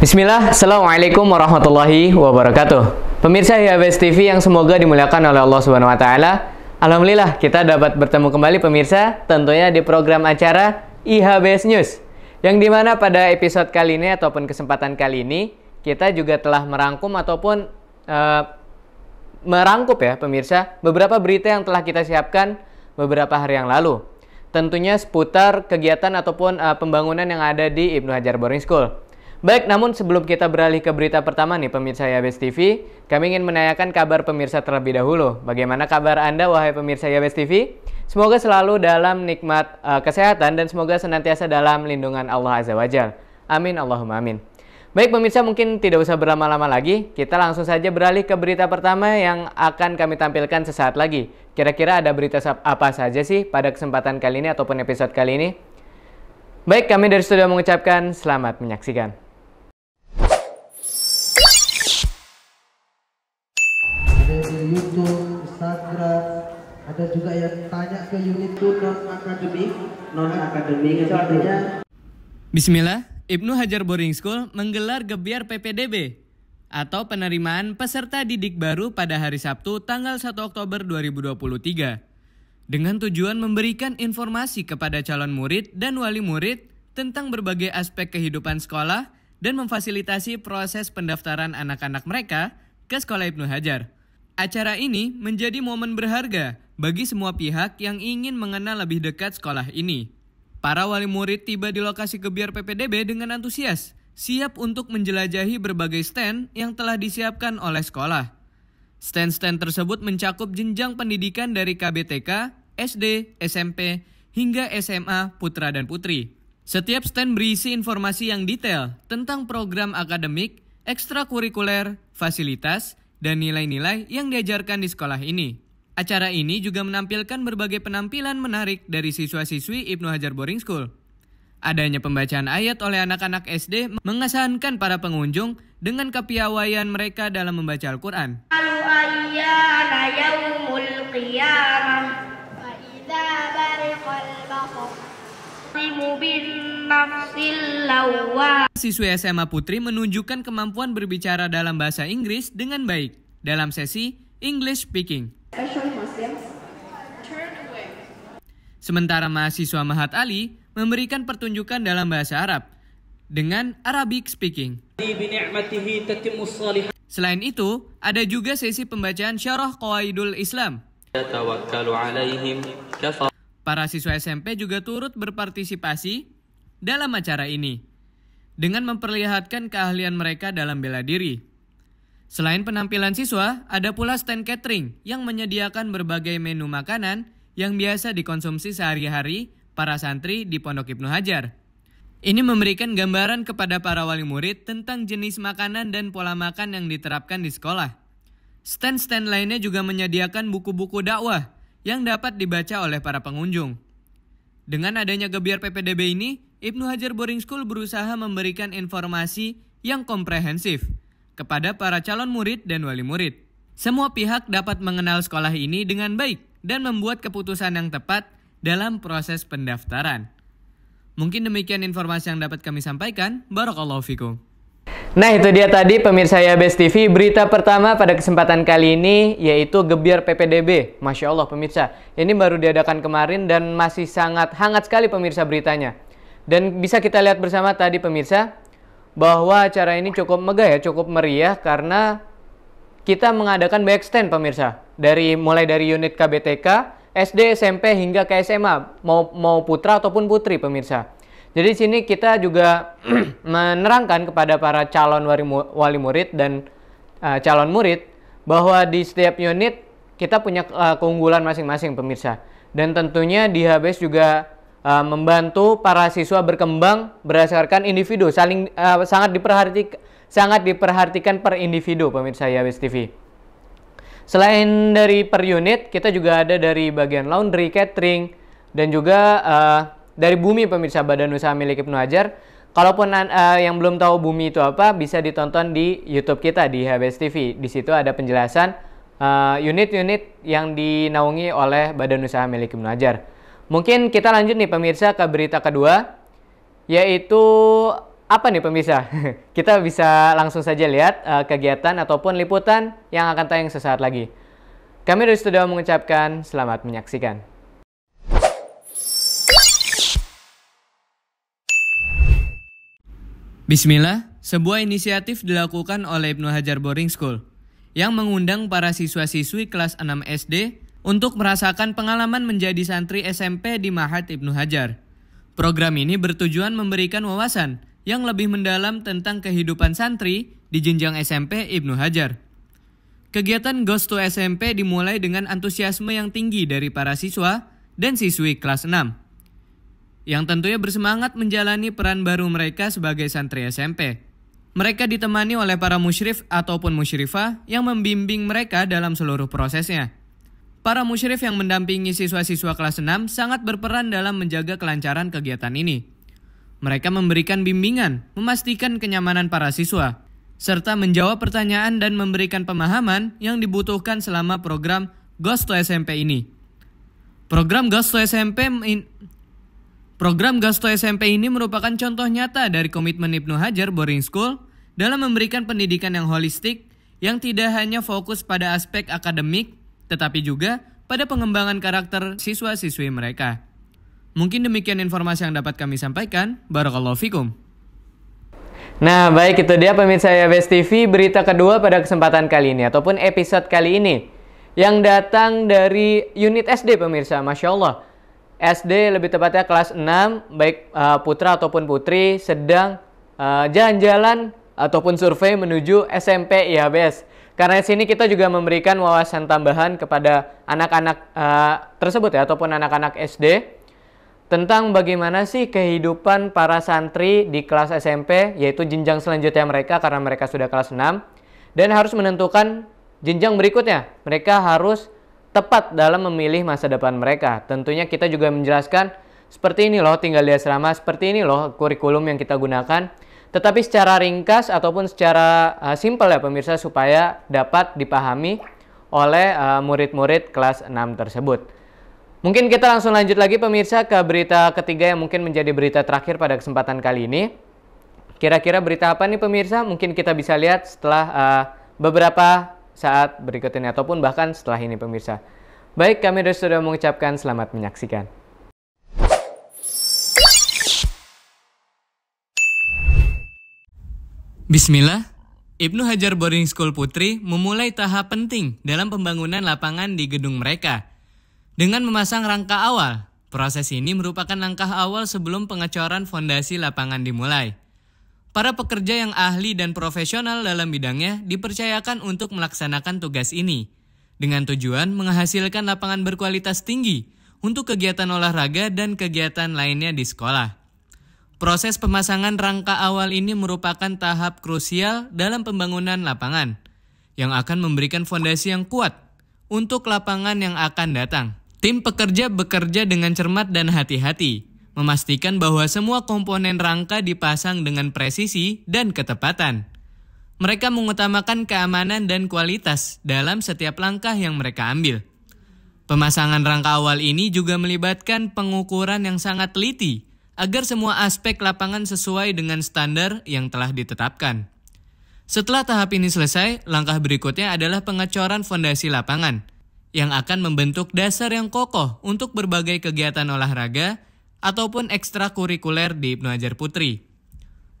Bismillah, Assalamualaikum warahmatullahi wabarakatuh. Pemirsa HBS TV yang semoga dimuliakan oleh Allah Subhanahu wa taala. Alhamdulillah kita dapat bertemu kembali pemirsa tentunya di program acara IHBS News. Yang dimana pada episode kali ini ataupun kesempatan kali ini kita juga telah merangkum ataupun uh, merangkup ya pemirsa beberapa berita yang telah kita siapkan beberapa hari yang lalu. Tentunya seputar kegiatan ataupun uh, pembangunan yang ada di Ibnu Hajar Boring School. Baik, namun sebelum kita beralih ke berita pertama nih pemirsa Yabes TV, kami ingin menanyakan kabar pemirsa terlebih dahulu. Bagaimana kabar Anda wahai pemirsa Yabes TV? Semoga selalu dalam nikmat uh, kesehatan dan semoga senantiasa dalam lindungan Allah Azza wa Jal. Amin Allahumma amin. Baik pemirsa mungkin tidak usah berlama-lama lagi, kita langsung saja beralih ke berita pertama yang akan kami tampilkan sesaat lagi. Kira-kira ada berita apa saja sih pada kesempatan kali ini ataupun episode kali ini? Baik, kami dari studio mengucapkan selamat menyaksikan. Youtube, Instagram, ada juga yang tanya ke itu non akademik, non akademik itu Bismillah, Ibnu Hajar Boring School menggelar gebiar PPDB atau penerimaan peserta didik baru pada hari Sabtu tanggal 1 Oktober 2023 dengan tujuan memberikan informasi kepada calon murid dan wali murid tentang berbagai aspek kehidupan sekolah dan memfasilitasi proses pendaftaran anak-anak mereka ke Sekolah Ibnu Hajar. Acara ini menjadi momen berharga bagi semua pihak yang ingin mengenal lebih dekat sekolah ini. Para wali murid tiba di lokasi kebiar PPDB dengan antusias, siap untuk menjelajahi berbagai stand yang telah disiapkan oleh sekolah. Stand-stand tersebut mencakup jenjang pendidikan dari KBTK, SD, SMP, hingga SMA putra dan putri. Setiap stand berisi informasi yang detail tentang program akademik, ekstrakurikuler, fasilitas, dan nilai-nilai yang diajarkan di sekolah ini. Acara ini juga menampilkan berbagai penampilan menarik dari siswa-siswi Ibnu Hajar Boring School. Adanya pembacaan ayat oleh anak-anak SD mengesankan para pengunjung dengan kepiawaian mereka dalam membaca Al-Quran. Siswi SMA Putri menunjukkan kemampuan berbicara dalam bahasa Inggris dengan baik dalam sesi English Speaking. Sementara mahasiswa Mahat Ali memberikan pertunjukan dalam bahasa Arab dengan Arabic Speaking. Selain itu, ada juga sesi pembacaan syarah Qawaidul Islam. Para siswa SMP juga turut berpartisipasi dalam acara ini dengan memperlihatkan keahlian mereka dalam bela diri. Selain penampilan siswa, ada pula stand catering yang menyediakan berbagai menu makanan yang biasa dikonsumsi sehari-hari para santri di Pondok Ibnu Hajar. Ini memberikan gambaran kepada para wali murid tentang jenis makanan dan pola makan yang diterapkan di sekolah. Stand-stand lainnya juga menyediakan buku-buku dakwah yang dapat dibaca oleh para pengunjung. Dengan adanya gebiar PPDB ini, Ibnu Hajar Boring School berusaha memberikan informasi yang komprehensif kepada para calon murid dan wali murid. Semua pihak dapat mengenal sekolah ini dengan baik dan membuat keputusan yang tepat dalam proses pendaftaran. Mungkin demikian informasi yang dapat kami sampaikan. Barakallahu fikum. Nah itu dia tadi pemirsa ya Best TV berita pertama pada kesempatan kali ini yaitu gebiar PPDB. Masya Allah pemirsa ini baru diadakan kemarin dan masih sangat hangat sekali pemirsa beritanya. Dan bisa kita lihat bersama tadi pemirsa bahwa acara ini cukup megah ya, cukup meriah karena kita mengadakan backstand pemirsa. Dari mulai dari unit KBTK, SD, SMP hingga ke SMA, mau mau putra ataupun putri pemirsa. Jadi sini kita juga menerangkan kepada para calon wali, wali murid dan uh, calon murid bahwa di setiap unit kita punya uh, keunggulan masing-masing pemirsa. Dan tentunya di HBS juga uh, membantu para siswa berkembang berdasarkan individu saling uh, sangat diperhatikan sangat diperhatikan per individu pemirsa Yawis TV. Selain dari per unit, kita juga ada dari bagian laundry, catering, dan juga uh, dari Bumi pemirsa Badan Usaha Milik Ibnu Hajar. Kalaupun uh, yang belum tahu Bumi itu apa, bisa ditonton di YouTube kita di HBS TV. Di situ ada penjelasan unit-unit uh, yang dinaungi oleh Badan Usaha Milik Ibnu Hajar. Mungkin kita lanjut nih pemirsa ke berita kedua, yaitu apa nih pemirsa? kita bisa langsung saja lihat uh, kegiatan ataupun liputan yang akan tayang sesaat lagi. Kami dari studio mengucapkan selamat menyaksikan. Bismillah, sebuah inisiatif dilakukan oleh Ibnu Hajar Boring School yang mengundang para siswa-siswi kelas 6 SD untuk merasakan pengalaman menjadi santri SMP di Mahat Ibnu Hajar. Program ini bertujuan memberikan wawasan yang lebih mendalam tentang kehidupan santri di jenjang SMP Ibnu Hajar. Kegiatan Ghost to SMP dimulai dengan antusiasme yang tinggi dari para siswa dan siswi kelas 6 yang tentunya bersemangat menjalani peran baru mereka sebagai santri SMP. Mereka ditemani oleh para musyrif ataupun musyrifah yang membimbing mereka dalam seluruh prosesnya. Para musyrif yang mendampingi siswa-siswa kelas 6 sangat berperan dalam menjaga kelancaran kegiatan ini. Mereka memberikan bimbingan, memastikan kenyamanan para siswa, serta menjawab pertanyaan dan memberikan pemahaman yang dibutuhkan selama program to SMP ini. Program to SMP in... Program Gasto SMP ini merupakan contoh nyata dari komitmen Ibnu Hajar Boring School dalam memberikan pendidikan yang holistik yang tidak hanya fokus pada aspek akademik tetapi juga pada pengembangan karakter siswa-siswi mereka. Mungkin demikian informasi yang dapat kami sampaikan. Barakallahu fikum. Nah, baik itu dia pemirsa ya, Best TV berita kedua pada kesempatan kali ini ataupun episode kali ini yang datang dari unit SD pemirsa, Masya Allah. SD lebih tepatnya kelas 6, baik uh, putra ataupun putri sedang eh, jalan-jalan uh, ataupun survei menuju SMP IHBS. Ya, karena di sini kita juga memberikan wawasan tambahan kepada anak-anak uh, tersebut ya ataupun anak-anak SD tentang bagaimana sih kehidupan para santri di kelas SMP yaitu jenjang selanjutnya mereka karena mereka sudah kelas 6 dan harus menentukan jenjang berikutnya. Mereka harus tepat dalam memilih masa depan mereka. Tentunya kita juga menjelaskan seperti ini loh tinggal di asrama, seperti ini loh kurikulum yang kita gunakan tetapi secara ringkas ataupun secara uh, simpel ya pemirsa supaya dapat dipahami oleh murid eh, murid-murid kelas 6 tersebut. Mungkin kita langsung lanjut lagi pemirsa ke berita ketiga yang mungkin menjadi berita terakhir pada kesempatan kali ini. Kira-kira berita apa nih pemirsa? Mungkin kita bisa lihat setelah uh, beberapa saat berikut ini ataupun bahkan setelah ini pemirsa. Baik, kami sudah mengucapkan selamat menyaksikan. Bismillah, Ibnu Hajar Boarding School Putri memulai tahap penting dalam pembangunan lapangan di gedung mereka. Dengan memasang rangka awal, proses ini merupakan langkah awal sebelum pengecoran fondasi lapangan dimulai. Para pekerja yang ahli dan profesional dalam bidangnya dipercayakan untuk melaksanakan tugas ini, dengan tujuan menghasilkan lapangan berkualitas tinggi untuk kegiatan olahraga dan kegiatan lainnya di sekolah. Proses pemasangan rangka awal ini merupakan tahap krusial dalam pembangunan lapangan yang akan memberikan fondasi yang kuat untuk lapangan yang akan datang. Tim pekerja bekerja dengan cermat dan hati-hati, memastikan bahwa semua komponen rangka dipasang dengan presisi dan ketepatan. Mereka mengutamakan keamanan dan kualitas dalam setiap langkah yang mereka ambil. Pemasangan rangka awal ini juga melibatkan pengukuran yang sangat teliti agar semua aspek lapangan sesuai dengan standar yang telah ditetapkan. Setelah tahap ini selesai, langkah berikutnya adalah pengecoran fondasi lapangan yang akan membentuk dasar yang kokoh untuk berbagai kegiatan olahraga ataupun ekstrakurikuler di Ibnu Hajar Putri.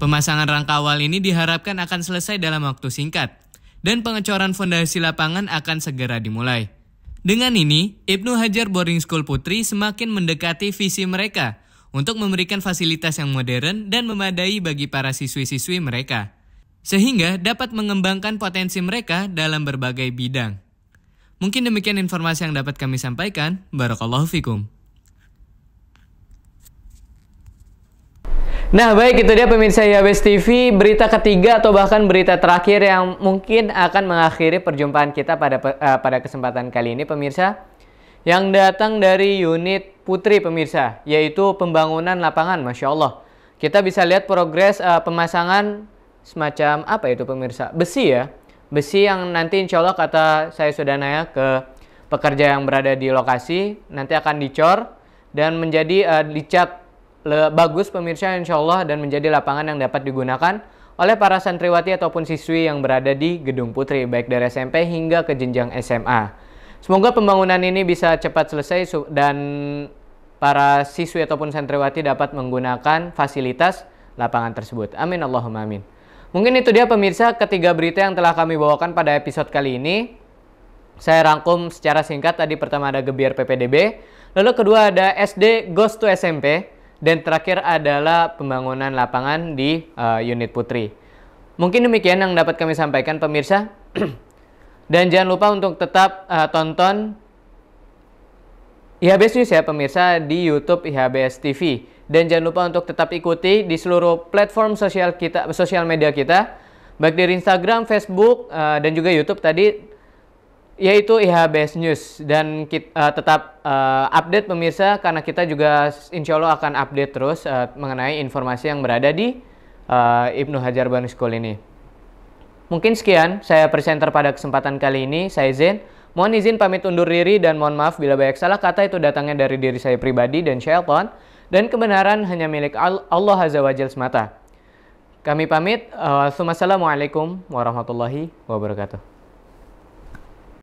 Pemasangan rangka awal ini diharapkan akan selesai dalam waktu singkat dan pengecoran fondasi lapangan akan segera dimulai. Dengan ini, Ibnu Hajar Boarding School Putri semakin mendekati visi mereka – untuk memberikan fasilitas yang modern dan memadai bagi para siswi-siswi mereka, sehingga dapat mengembangkan potensi mereka dalam berbagai bidang. Mungkin demikian informasi yang dapat kami sampaikan. Barakallahu fikum. Nah baik itu dia pemirsa Yabes TV berita ketiga atau bahkan berita terakhir yang mungkin akan mengakhiri perjumpaan kita pada uh, pada kesempatan kali ini pemirsa yang datang dari unit Putri pemirsa, yaitu pembangunan lapangan, masya Allah. Kita bisa lihat progres uh, pemasangan semacam apa itu pemirsa? Besi ya, besi yang nanti insya Allah kata saya sudah naik ke pekerja yang berada di lokasi nanti akan dicor dan menjadi uh, eh, dicat le, bagus pemirsa insya Allah dan menjadi lapangan yang dapat digunakan oleh para santriwati ataupun siswi yang berada di gedung putri baik dari SMP hingga ke jenjang SMA. Semoga pembangunan ini bisa cepat selesai dan para siswi ataupun santriwati dapat menggunakan fasilitas lapangan tersebut. Amin Allahumma amin. Mungkin itu dia pemirsa ketiga berita yang telah kami bawakan pada episode kali ini. Saya rangkum secara singkat tadi pertama ada Gebiar PPDB, lalu kedua ada SD Ghost to SMP, dan terakhir adalah pembangunan lapangan di uh, unit putri. Mungkin demikian yang dapat kami sampaikan pemirsa. Dan jangan lupa untuk tetap uh, tonton IHBS News ya pemirsa di YouTube IHBS TV. Dan jangan lupa untuk tetap ikuti di seluruh platform sosial kita, sosial media kita, baik dari Instagram, Facebook, uh, dan juga YouTube tadi, yaitu IHBS News. Dan kita, uh, eh, tetap uh, update pemirsa karena kita juga insya Allah akan update terus uh, mengenai informasi yang berada di uh, Ibnu Hajar Banu School ini. Mungkin sekian saya presenter pada kesempatan kali ini. Saya Zen. Mohon izin pamit undur diri dan mohon maaf bila banyak salah kata itu datangnya dari diri saya pribadi dan syaitan. Dan kebenaran hanya milik Allah Azza wa Jal semata. Kami pamit. Eh, assalamualaikum warahmatullahi wabarakatuh.